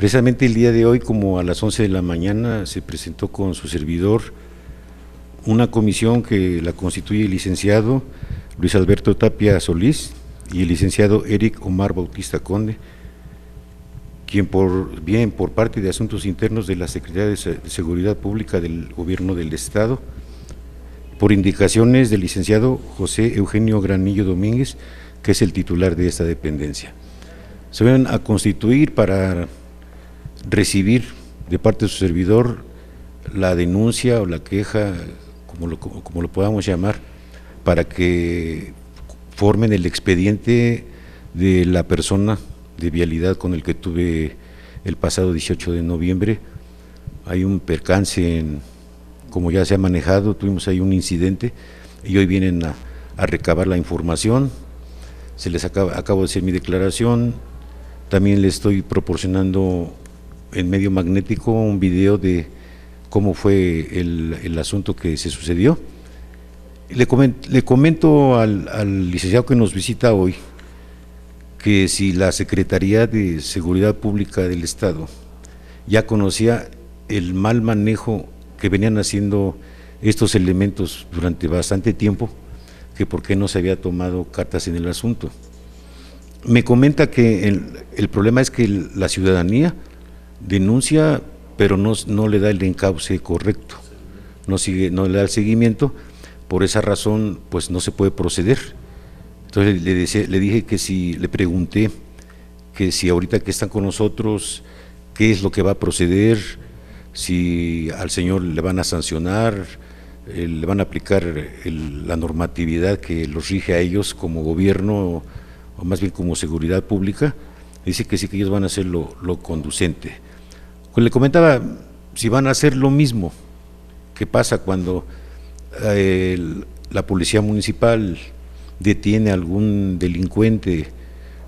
Precisamente el día de hoy, como a las 11 de la mañana, se presentó con su servidor una comisión que la constituye el licenciado Luis Alberto Tapia Solís y el licenciado Eric Omar Bautista Conde, quien por bien por parte de Asuntos Internos de la Secretaría de Seguridad Pública del Gobierno del Estado, por indicaciones del licenciado José Eugenio Granillo Domínguez, que es el titular de esta dependencia. Se van a constituir para recibir de parte de su servidor la denuncia o la queja, como lo, como lo podamos llamar, para que formen el expediente de la persona de vialidad con el que tuve el pasado 18 de noviembre. Hay un percance, en, como ya se ha manejado, tuvimos ahí un incidente y hoy vienen a, recabar la información. Se les acaba, acabo de hacer mi declaración. También les estoy proporcionando en medio magnético un video de cómo fue el, asunto que se sucedió. Le, le comento al, licenciado que nos visita hoy que si la Secretaría de Seguridad Pública del Estado ya conocía el mal manejo que venían haciendo estos elementos durante bastante tiempo, que por qué no se había tomado cartas en el asunto. Me comenta que el, el problema es que la ciudadanía denuncia, pero no, le da el encauce correcto, no, sigue, no le da el seguimiento, por esa razón pues no se puede proceder. Entonces le, dije, que si, le pregunté que si ahorita que están con nosotros, qué es lo que va a proceder, si al señor le van a sancionar, eh, le van a aplicar la normatividad que los rige a ellos como gobierno o más bien como seguridad pública, dice que sí que ellos van a hacer lo conducente le comentaba si van a hacer lo mismo que pasa cuando eh, la policía municipal detiene a algún delincuente,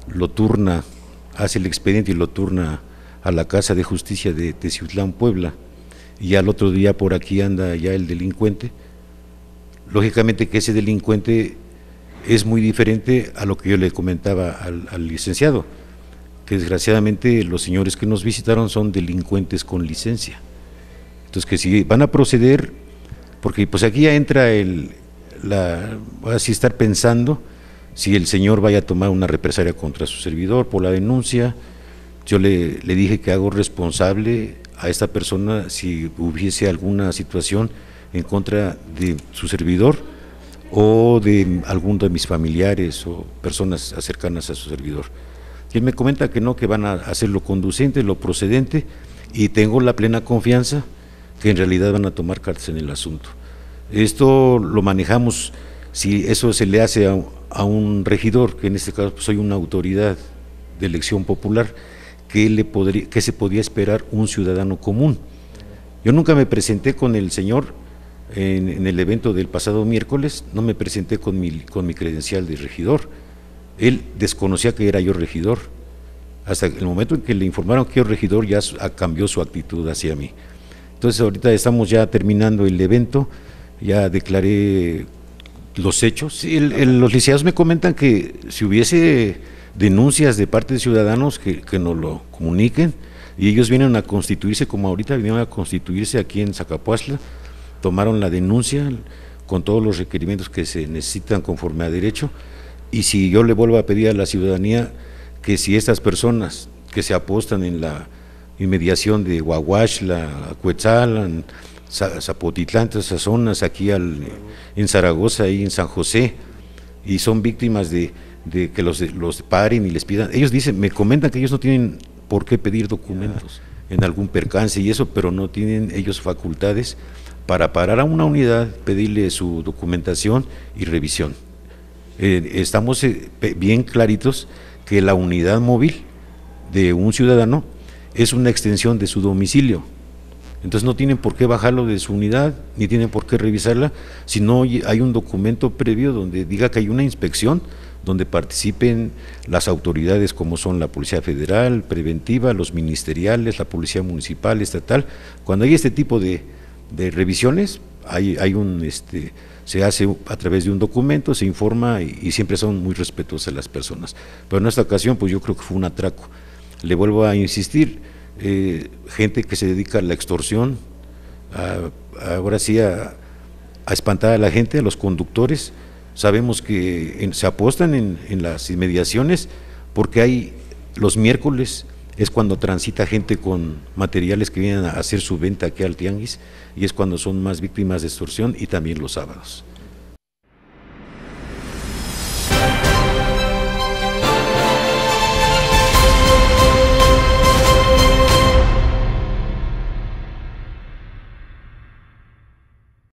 lo turna, hace el expediente y lo turna a la Casa de Justicia de Teciutlán, Puebla, y al otro día por aquí anda ya el delincuente. Lógicamente que ese delincuente es muy diferente a lo que yo le comentaba al licenciado que desgraciadamente los señores que nos visitaron son delincuentes con licencia. Entonces que si van a proceder, porque pues aquí ya entra el, la, así estar pensando si el señor vaya a tomar una represalia contra su servidor por la denuncia. Yo le, le dije que hago responsable a esta persona si hubiese alguna situación en contra de su servidor o de alguno de mis familiares o personas cercanas a su servidor. Quien me comenta que no, que van a hacer lo conducente, lo procedente, y tengo la plena confianza que en realidad van a tomar cartas en el asunto. Esto lo manejamos, si eso se le hace a, un regidor, que en este caso pues, soy una autoridad de elección popular, ¿qué, le podría, qué se podía esperar un ciudadano común? Yo nunca me presenté con el señor en, el evento del pasado miércoles, no me presenté con mi, con mi credencial de regidor él desconocía que era yo regidor. Hasta el momento en que le informaron que yo regidor ya cambió su actitud hacia mí. Entonces ahorita estamos ya terminando el evento, ya declaré los hechos. los liceados me comentan que si hubiese denuncias de parte de ciudadanos que, que nos lo comuniquen y ellos vienen a constituirse como ahorita vinieron a constituirse aquí en Zacapuazla, tomaron la denuncia con todos los requerimientos que se necesitan conforme a derecho y si yo le vuelvo a pedir a la ciudadanía que si estas personas que se apostan en la inmediación de la Cuetzalan, Zapotitlán, todas esas zonas, aquí en Zaragoza y en San José, y son víctimas de, de que los, los paren y les pidan. Ellos dicen, me comentan que ellos no tienen por qué pedir documentos en algún percance y eso, pero no tienen ellos facultades para parar a una unidad, pedirle su documentación y revisión. Eh, estamos eh, bien claritos que la unidad móvil de un ciudadano es una extensión de su domicilio. Entonces no tienen por qué bajarlo de su unidad, ni tienen por qué revisarla, si no hay un documento previo donde diga que hay una inspección donde participen las autoridades como son la Policía Federal, Preventiva, los ministeriales, la Policía Municipal, Estatal. Cuando hay este tipo de, revisiones, hay, hay un... Este, se hace a través de un documento, se informa y, siempre son muy respetuosas las personas. Pero en esta ocasión, pues yo creo que fue un atraco. Le vuelvo a insistir, eh, gente que se dedica a la extorsión, ahora sí a, espantar a la gente, a los conductores. Sabemos que se apostan en, en las inmediaciones porque hay los miércoles es cuando transita gente con materiales que vienen a hacer su venta aquí al Tianguis y es cuando son más víctimas de extorsión y también los sábados.